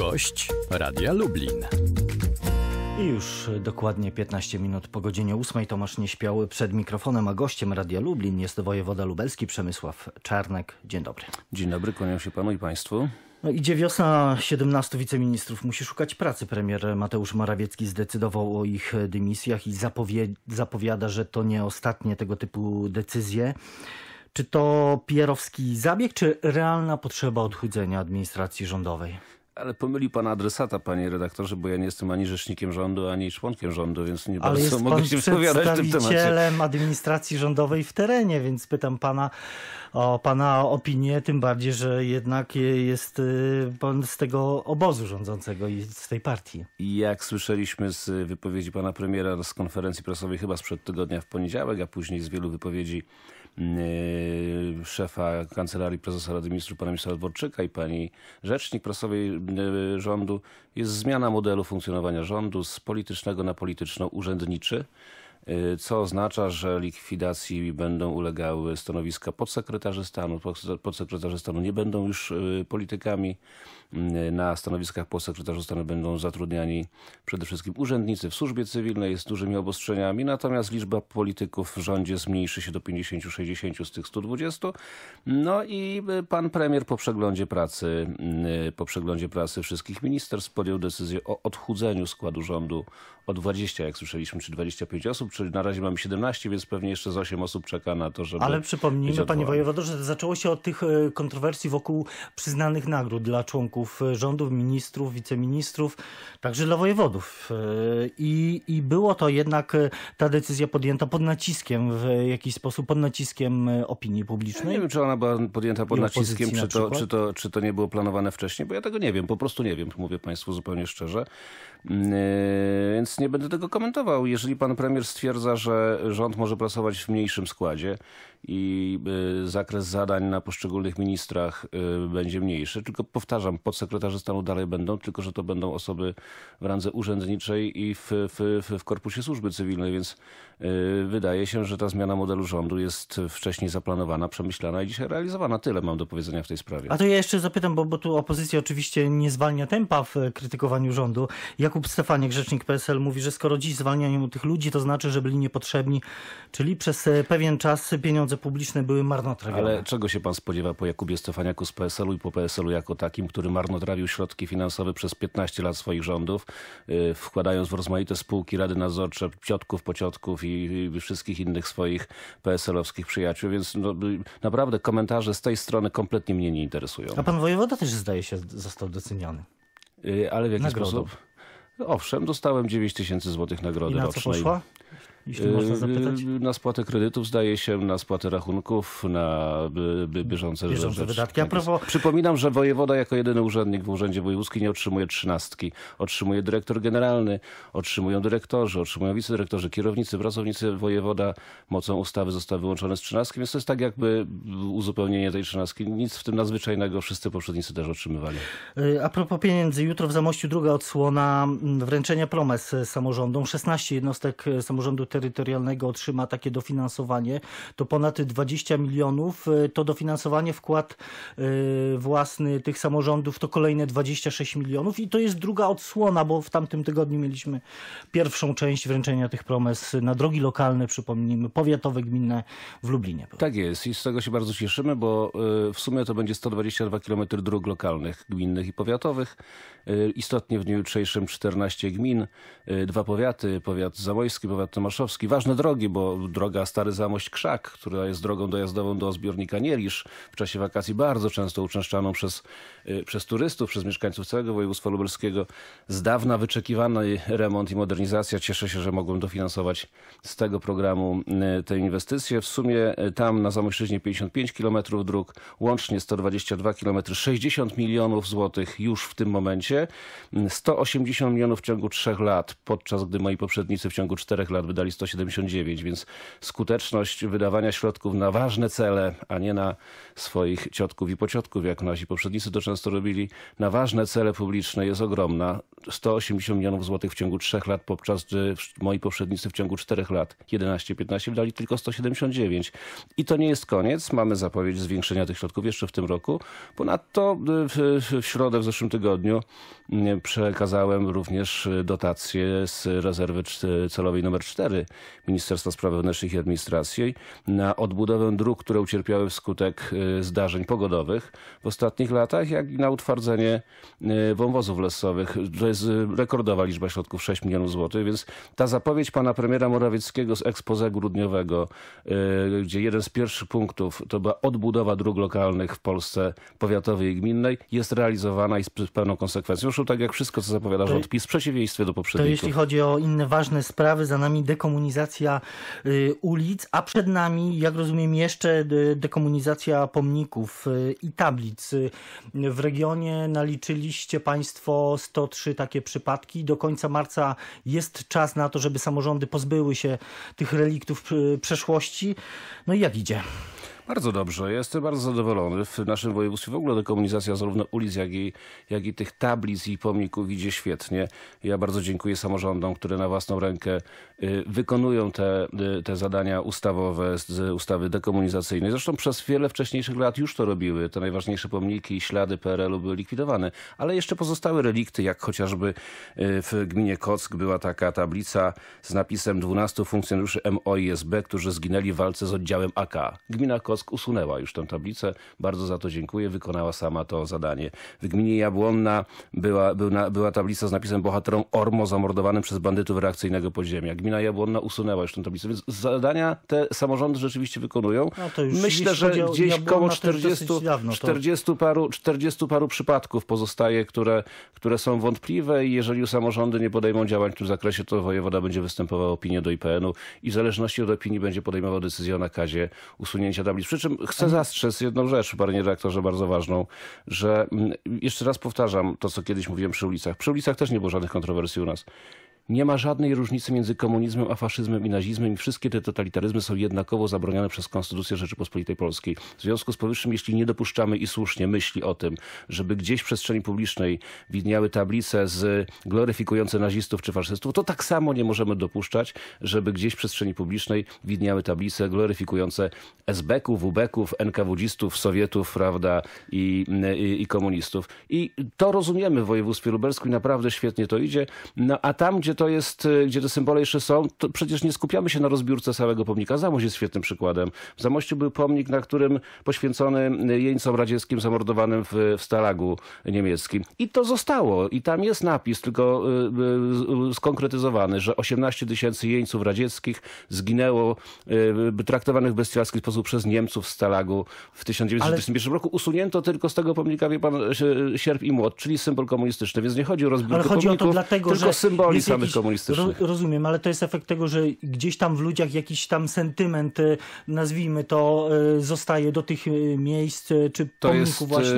Gość Radia Lublin. I już dokładnie 15 minut po godzinie 8 Tomasz Nieśpiały przed mikrofonem, a gościem Radia Lublin jest wojewoda lubelski Przemysław Czarnek. Dzień dobry. Dzień dobry, kłaniam się panu i państwu. No, idzie wiosna, 17 wiceministrów musi szukać pracy. Premier Mateusz Morawiecki zdecydował o ich dymisjach i zapowie- zapowiada, że to nie ostatnie tego typu decyzje. Czy to pierowski zabieg, czy realna potrzeba odchudzenia administracji rządowej? Ale pomylił pan adresata, panie redaktorze, bo ja nie jestem ani rzecznikiem rządu, ani członkiem rządu, więc nie Ale bardzo mogę się wypowiadać w tym temacie. przedstawicielem administracji rządowej w terenie, więc pytam pana o pana opinię, tym bardziej, że jednak jest y, pan z tego obozu rządzącego i z tej partii. Jak słyszeliśmy z wypowiedzi pana premiera z konferencji prasowej chyba sprzed tygodnia w poniedziałek, a później z wielu wypowiedzi Y, szefa Kancelarii Prezesa Rady Ministrów, pana ministra Dworczyka i pani rzecznik prasowej y, rządu, jest zmiana modelu funkcjonowania rządu z politycznego na polityczno-urzędniczy y, co oznacza, że likwidacji będą ulegały stanowiska podsekretarzy stanu. Podsekretarzy stanu nie będą już politykami. Y, na stanowiskach podsekretarza stanu będą zatrudniani przede wszystkim urzędnicy w służbie cywilnej z dużymi obostrzeniami, natomiast liczba polityków w rządzie zmniejszy się do 50-60 z tych 120. No i y, pan premier po przeglądzie pracy, y, po przeglądzie pracy wszystkich ministerstw podjął decyzję o odchudzeniu składu rządu o 20, jak słyszeliśmy, czy 25 osób, czyli na razie mamy 17, więc pewnie jeszcze z 8 osób czeka na to, żeby. Ale przypomnijmy, panie wojewodorze, że zaczęło się od tych kontrowersji wokół przyznanych nagród dla członków E, rządów, ministrów, wiceministrów, także dla wojewodów. E, I, I było to jednak e, ta decyzja podjęta pod naciskiem w jakiś sposób, pod naciskiem opinii publicznej. Ja nie wiem, czy ona była podjęta pod naciskiem, czy to, czy, to, czy to nie było planowane wcześniej, bo ja tego nie wiem, po prostu nie wiem, mówię Państwu zupełnie szczerze. Mm, więc nie będę tego komentował. Jeżeli pan premier stwierdza, że rząd może pracować w mniejszym składzie, i e, zakres zadań na poszczególnych ministrach e, będzie mniejszy. Tylko powtarzam, podsekretarze stanu dalej będą, tylko że to będą osoby w randze urzędniczej i w, w, w korpusie służby cywilnej, więc e, wydaje się, że ta zmiana modelu rządu jest wcześniej zaplanowana, przemyślana i dzisiaj realizowana. Tyle mam do powiedzenia w tej sprawie. A to ja jeszcze zapytam, bo, bo tu opozycja oczywiście nie zwalnia tempa w krytykowaniu rządu. Jakub Stefaniek, rzecznik PSL, mówi, że skoro dziś zwalniają tych ludzi, to znaczy, że byli niepotrzebni, czyli przez pewien czas pieniądze pieniądze publiczne były marnotrawione. Ale czego się pan spodziewa po Jakubie Stefaniaku z PSL-u i po PSL-u jako takim, który marnotrawił środki finansowe przez 15 lat swoich rządów, y, wkładając w rozmaite spółki rady nadzorcze ciotków, pociotków i, i wszystkich innych swoich PSL-owskich przyjaciół, więc no, y, naprawdę komentarze z tej strony kompletnie mnie nie interesują. A pan wojewoda też zdaje się został doceniony. Y, ale w jaki Nagrodą. sposób? Owszem, dostałem 9 tysięcy złotych nagrody I na rocznej. Co poszła? Y, na spłatę kredytów, zdaje się, na spłatę rachunków, na bieżące, bieżące wydatki. Tak propos... Przypominam, że wojewoda jako jedyny urzędnik w Urzędzie Wojewódzkim nie otrzymuje trzynastki. Otrzymuje dyrektor generalny, otrzymują dyrektorzy, otrzymują wicedyrektorzy, kierownicy, pracownicy. Wojewoda mocą ustawy zostały wyłączone z trzynastki, więc to jest tak jakby uzupełnienie tej trzynastki. Nic w tym nadzwyczajnego, wszyscy poprzednicy też otrzymywali. Y, a propos pieniędzy, jutro w Zamościu druga odsłona mm, wręczenia promes y, samorządom. 16 jednostek samorządu terytorialnego otrzyma takie dofinansowanie, to ponad 20 milionów e, to dofinansowanie wkład e, własny tych samorządów to kolejne 26 milionów i to jest druga odsłona, bo w tamtym tygodniu mieliśmy pierwszą część wręczenia tych promes na drogi lokalne, przypomnijmy, powiatowe, gminne w Lublinie. Tak jest i z tego się bardzo cieszymy, bo e, w sumie to będzie 122 km dróg lokalnych, gminnych i powiatowych. Istotnie w dniu jutrzejszym 14 gmin, dwa powiaty, powiat zamojski, powiat Tomasz warszawski. Ważne drogi, bo droga Stary Zamość-Krzak, która jest drogą dojazdową do zbiornika Nielisz, w czasie wakacji bardzo często uczęszczaną przez, y, przez turystów, przez mieszkańców całego województwa lubelskiego. Z dawna wyczekiwany remont i modernizacja. Cieszę się, że mogłem dofinansować z tego programu y, te inwestycje. W sumie y, tam na Zamojszczyźnie 55 km dróg, łącznie 122 km, 60 milionów złotych już w tym momencie, 180 milionów w ciągu trzech lat, podczas gdy moi poprzednicy w ciągu czterech lat wydali 179, więc skuteczność wydawania środków na ważne cele, a nie na swoich ciotków i pociotków, jak nasi poprzednicy to często robili, na ważne cele publiczne jest ogromna. 180 milionów złotych w ciągu 3 lat, podczas gdy moi poprzednicy w ciągu 4 lat, 11-15, wydali tylko 179. I to nie jest koniec. Mamy zapowiedź zwiększenia tych środków jeszcze w tym roku. Ponadto w, w środę, w zeszłym tygodniu mm, przekazałem również dotacje z rezerwy celowej numer 4 Ministerstwa Spraw Wewnętrznych i Administracji na odbudowę dróg, które ucierpiały wskutek e, zdarzeń pogodowych w ostatnich latach, jak i na utwardzenie e, wąwozów lesowych. To jest e, rekordowa liczba środków, 6 milionów złotych, więc ta zapowiedź pana premiera Morawieckiego z ekspoze grudniowego, gdzie jeden z pierwszych punktów to była odbudowa dróg lokalnych w Polsce powiatowej i gminnej, jest realizowana i z pełną konsekwencją. Zresztą tak jak wszystko, co zapowiada rząd PiS, w przeciwieństwie do poprzedniego. To jeśli chodzi o inne ważne sprawy, za nami dekomunikacja dekomunizacja y, ulic, a przed nami, jak rozumiem, jeszcze dekomunizacja pomników y, i tablic. Y, w regionie naliczyliście Państwo 103 takie przypadki. Do końca marca jest czas na to, żeby samorządy pozbyły się tych reliktów przeszłości. No i jak idzie? Bardzo dobrze. Jestem bardzo zadowolony. W naszym województwie w ogóle dekomunizacja zarówno ulic, jak i, jak i tych tablic i pomników idzie świetnie. Ja bardzo dziękuję samorządom, które na własną rękę y, wykonują te, y, te zadania ustawowe z ustawy dekomunizacyjnej. Zresztą przez wiele wcześniejszych lat już to robiły. Te najważniejsze pomniki i ślady PRL-u były likwidowane, ale jeszcze pozostały relikty, jak chociażby y, w gminie Kock była taka tablica z napisem 12 funkcjonariuszy MOISB, którzy zginęli w walce z oddziałem AK. Gmina Kock usunęła już tę tablicę. Bardzo za to dziękuję. Wykonała sama to zadanie. W gminie Jabłonna była, była, była tablica z napisem bohaterom Ormo zamordowanym przez bandytów reakcyjnego podziemia. Gmina Jabłonna usunęła już tę tablicę, więc zadania te samorządy rzeczywiście wykonują. No Myślę, że gdzieś około 40, to... 40, paru, 40 paru przypadków pozostaje, które, które są wątpliwe i jeżeli samorządy nie podejmą działań w tym zakresie, to wojewoda będzie występował opinię do IPN-u i w zależności od opinii będzie podejmował decyzję o nakazie usunięcia tablicy robić. Przy czym chcę mhm. zastrzec jedną rzecz, panie redaktorze, bardzo ważną, że mm, jeszcze raz powtarzam to, co kiedyś mówiłem przy ulicach. Przy ulicach też nie było żadnych kontrowersji u nas. Nie ma żadnej różnicy między komunizmem a faszyzmem i nazizmem i wszystkie te totalitaryzmy są jednakowo zabronione przez Konstytucję Rzeczypospolitej Polskiej. W związku z powyższym, jeśli nie dopuszczamy i słusznie myśli o tym, żeby gdzieś w przestrzeni publicznej widniały tablice z gloryfikujące nazistów czy faszystów, to tak samo nie możemy dopuszczać, żeby gdzieś w przestrzeni publicznej widniały tablice gloryfikujące SB-ków, WB-ków, NKWD-stów, Sowietów, prawda, i, i, i, komunistów. I to rozumiemy w województwie lubelskim, naprawdę świetnie to idzie, no, a tam, gdzie to jest, y, gdzie te symbole jeszcze są, to przecież nie skupiamy się na rozbiórce całego pomnika. Zamość jest świetnym przykładem. W Zamościu był pomnik, na którym poświęcony jeńcom radzieckim zamordowanym w, w Stalagu niemieckim. I to zostało. I tam jest napis, tylko y, y, skonkretyzowany, że 18 tysięcy jeńców radzieckich zginęło traktowanych w bestialski sposób przez Niemców w Stalagu w 1941 Ale... roku. Usunięto tylko z tego pomnika, wie pan, sierp i młot, czyli symbol komunistyczny. Więc nie chodzi o rozbiórkę chodzi pomników, o to dlatego, tylko że symboli Ro, rozumiem, ale to jest efekt tego, że gdzieś tam w ludziach jakiś tam sentyment, y, nazwijmy to, y, zostaje do tych y, miejsc czy to pomników jest, właśnie?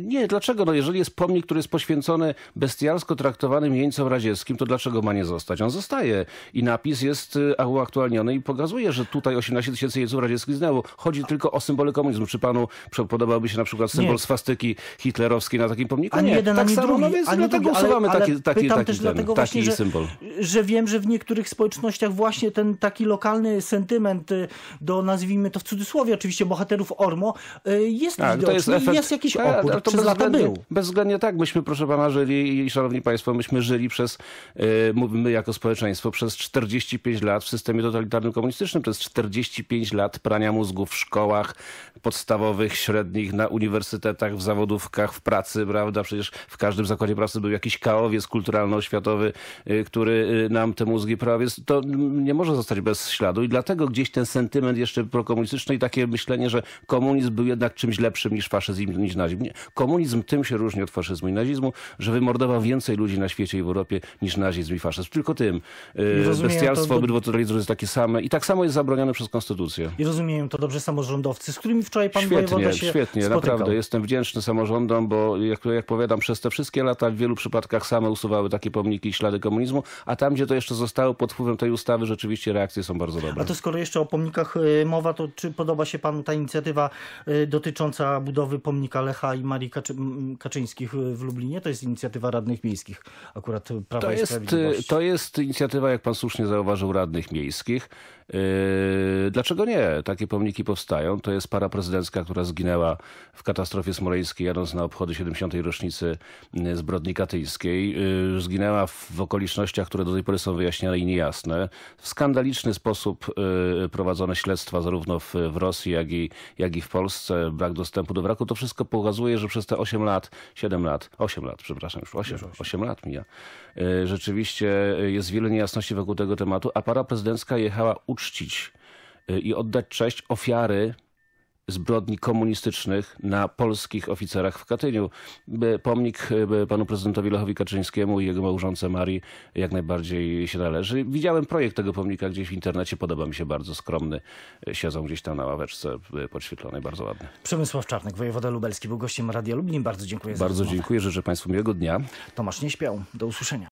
Nie, dlaczego? No jeżeli jest pomnik, który jest poświęcony bestialsko traktowanym jeńcom radzieckim, to dlaczego ma nie zostać? On zostaje i napis jest uaktualniony i pokazuje, że tutaj 18 tysięcy jeńców radzieckich zginęło. Chodzi tylko o symbole komunizmu. Czy panu podobałby się na przykład symbol nie. swastyki hitlerowskiej na takim pomniku? Ani nie, jeden, tak ani samo, drugi, no więc dlatego drugi, ale, taki, taki, pytam taki też ten dlatego taki właśnie, że, symbol. że wiem, że w niektórych społecznościach właśnie ten taki lokalny sentyment y, do, nazwijmy to w cudzysłowie oczywiście, bohaterów Ormo y, jest tak, widoczny jest, efekt, jest jakiś tak, opór. to przez lata był. Bezwzględnie tak. Myśmy, proszę pana, żyli i szanowni państwo, myśmy żyli przez, y, mówimy jako społeczeństwo, przez 45 lat w systemie totalitarnym komunistycznym, przez 45 lat prania mózgów w szkołach podstawowych, średnich, na uniwersytetach, w zawodówkach, w pracy, prawda? Przecież w każdym zakładzie pracy był jakiś kaowiec kulturalno-oświatowy, światowy, y, który y, nam te mózgi prawie, to nie może zostać bez śladu i dlatego gdzieś ten sentyment jeszcze prokomunistyczny i takie myślenie, że komunizm był jednak czymś lepszym niż faszyzm, niż nazizm. Nie. Komunizm tym się różni od faszyzmu i nazizmu, że wymordował więcej ludzi na świecie i w Europie niż nazizm i faszyzm. Tylko tym. Y, rozumiem, Bestialstwo to... obydwu totalizatorów jest takie same i tak samo jest zabronione przez konstytucję. I rozumiem to dobrze samorządowcy, z którymi wczoraj pan świetnie, wojewoda się Świetnie, spotykał. naprawdę. Jestem wdzięczny samorządom, bo jak, jak powiadam, przez te wszystkie lata w wielu przypadkach same usuwały takie pomniki jakieś ślady komunizmu, a tam, gdzie to jeszcze zostało pod wpływem tej ustawy, rzeczywiście reakcje są bardzo dobre. A to skoro jeszcze o pomnikach y, mowa, to czy podoba się panu ta inicjatywa y, dotycząca budowy pomnika Lecha i Marii Kaczyńskich y, w Lublinie? To jest inicjatywa radnych miejskich, akurat Prawa to jest, To jest inicjatywa, jak pan słusznie zauważył, radnych miejskich. dlaczego nie? Takie pomniki powstają. To jest para prezydencka, która zginęła w katastrofie smoleńskiej, jadąc na obchody 70. rocznicy zbrodni katyńskiej. zginęła w okolicznościach, które do tej pory są wyjaśniane i niejasne. W skandaliczny sposób y, prowadzone śledztwa zarówno w, w Rosji, jak i, jak i w Polsce, brak dostępu do wraku. To wszystko pokazuje, że przez te 8 lat, 7 lat, 8 lat, przepraszam, już 8, 8 lat mija, y, rzeczywiście jest wiele niejasności wokół tego tematu, a para prezydencka jechała uczcić y, i oddać cześć ofiary zbrodni komunistycznych na polskich oficerach w Katyniu. Pomnik panu prezydentowi Lechowi Kaczyńskiemu i jego małżonce Marii jak najbardziej się należy. Widziałem projekt tego pomnika gdzieś w internecie, podoba mi się bardzo skromny. Siedzą gdzieś tam na ławeczce podświetlonej, bardzo ładny. Przemysław Czarnek, wojewoda lubelski, był gościem Radia Lublin. Bardzo dziękuję bardzo za Bardzo dziękuję, życzę państwu miłego dnia. Tomasz nie śpiał. Do usłyszenia.